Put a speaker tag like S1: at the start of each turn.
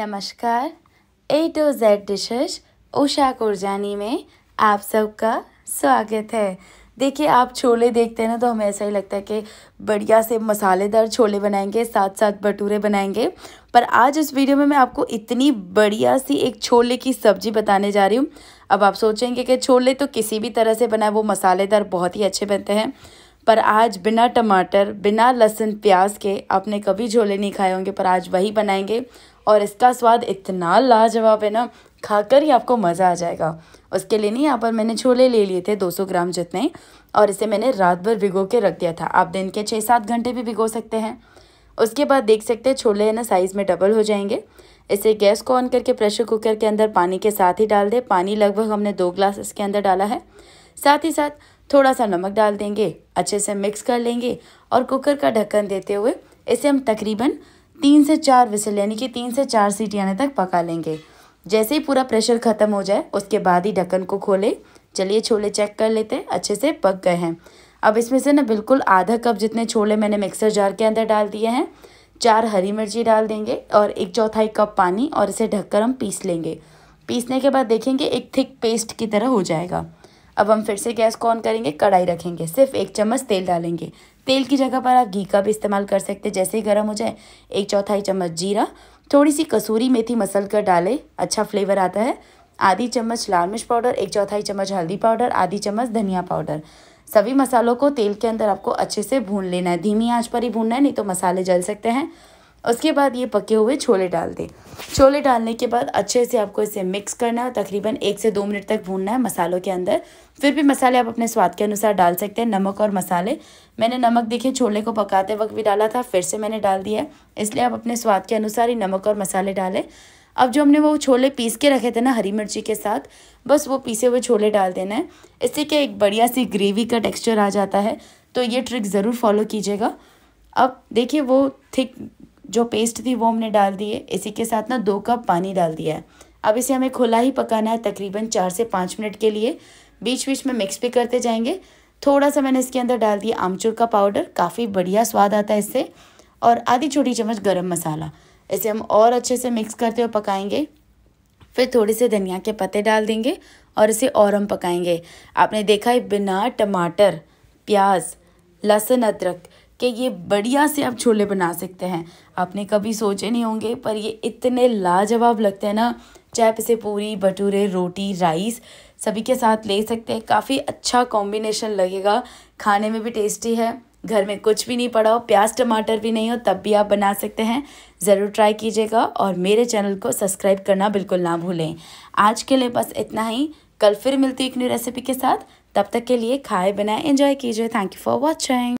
S1: नमस्कार A to Z dishes Usha Kurjani में आप सबका स्वागत है देखिए आप छोले देखते हैं ना तो हमें ऐसा ही लगता है कि बढ़िया से मसालेदार छोले बनाएंगे साथ साथ भटूरे बनाएंगे पर आज इस वीडियो में मैं आपको इतनी बढ़िया सी एक छोले की सब्ज़ी बताने जा रही हूँ अब आप सोचेंगे कि छोले तो किसी भी तरह से बनाए वो मसालेदार बहुत ही अच्छे बनते हैं पर आज बिना टमाटर बिना लहसुन प्याज के आपने कभी छोले नहीं खाए होंगे पर आज वही बनाएंगे और इसका स्वाद इतना लाजवाब है ना खाकर ही आपको मज़ा आ जाएगा उसके लिए नहीं यहाँ पर मैंने छोले ले लिए थे 200 ग्राम जितने और इसे मैंने रात भर भिगो के रख दिया था आप दिन के छः सात घंटे भी भिगो सकते हैं उसके बाद देख सकते हैं छोले है ना साइज़ में डबल हो जाएंगे इसे गैस को ऑन करके प्रेशर कुकर के अंदर पानी के साथ ही डाल दें पानी लगभग हमने दो ग्लास इसके अंदर डाला है साथ ही साथ थोड़ा सा नमक डाल देंगे अच्छे से मिक्स कर लेंगे और कुकर का ढक्कन देते हुए इसे हम तकरीबन तीन से चार विसल यानी कि तीन से चार सीटी आने तक पका लेंगे जैसे ही पूरा प्रेशर ख़त्म हो जाए उसके बाद ही ढक्कन को खोले चलिए छोले चेक कर लेते हैं अच्छे से पक गए हैं अब इसमें से ना बिल्कुल आधा कप जितने छोले मैंने मिक्सर जार के अंदर डाल दिए हैं चार हरी मिर्ची डाल देंगे और एक चौथाई कप पानी और इसे ढककर हम पीस लेंगे पीसने के बाद देखेंगे एक थिक पेस्ट की तरह हो जाएगा अब हम फिर से गैस को ऑन करेंगे कढ़ाई रखेंगे सिर्फ एक चम्मच तेल डालेंगे तेल की जगह पर आप घी का भी इस्तेमाल कर सकते हैं जैसे ही गर्म हो जाए एक चौथाई चम्मच जीरा थोड़ी सी कसूरी मेथी मसल कर डालें अच्छा फ्लेवर आता है आधी चम्मच लाल मिर्च पाउडर एक चौथाई चम्मच हल्दी पाउडर आधी चम्मच धनिया पाउडर सभी मसालों को तेल के अंदर आपको अच्छे से भून लेना है धीमी आंच पर ही भूनना है नहीं तो मसाले जल सकते हैं उसके बाद ये पके हुए छोले डाल दें छोले डालने के बाद अच्छे से आपको इसे मिक्स करना है तकरीबन एक से दो मिनट तक भूनना है मसालों के अंदर फिर भी मसाले आप अपने स्वाद के अनुसार डाल सकते हैं नमक और मसाले मैंने नमक देखे छोले को पकाते वक्त भी डाला था फिर से मैंने डाल दिया इसलिए आप अपने स्वाद के अनुसार ही नमक और मसाले डालें अब जो हमने वो छोले पीस के रखे थे ना हरी मिर्ची के साथ बस वो पीसे हुए छोले डाल देना है इससे क्या एक बढ़िया सी ग्रेवी का टेक्स्चर आ जाता है तो ये ट्रिक ज़रूर फॉलो कीजिएगा अब देखिए वो थिक जो पेस्ट थी वो हमने डाल दी है इसी के साथ ना दो कप पानी डाल दिया है अब इसे हमें खुला ही पकाना है तकरीबन चार से पाँच मिनट के लिए बीच बीच में मिक्स भी करते जाएंगे थोड़ा सा मैंने इसके अंदर डाल दिया आमचूर का पाउडर काफ़ी बढ़िया स्वाद आता है इससे और आधी छोटी चम्मच गरम मसाला इसे हम और अच्छे से मिक्स करते हुए पकाएंगे फिर थोड़े से धनिया के पत्ते डाल देंगे और इसे और हम पकाएंगे आपने देखा है बिना टमाटर प्याज लहसुन अदरक कि ये बढ़िया से आप छोले बना सकते हैं आपने कभी सोचे नहीं होंगे पर ये इतने लाजवाब लगते हैं ना चाहे आप इसे पूरी भटूरे रोटी राइस सभी के साथ ले सकते हैं काफ़ी अच्छा कॉम्बिनेशन लगेगा खाने में भी टेस्टी है घर में कुछ भी नहीं पड़ा हो प्याज टमाटर भी नहीं हो तब भी आप बना सकते हैं ज़रूर ट्राई कीजिएगा और मेरे चैनल को सब्सक्राइब करना बिल्कुल ना भूलें आज के लिए बस इतना ही कल फिर मिलती हूँ एक नई रेसिपी के साथ तब तक के लिए खाए बनाए एंजॉय कीजिए थैंक यू फॉर वॉचिंग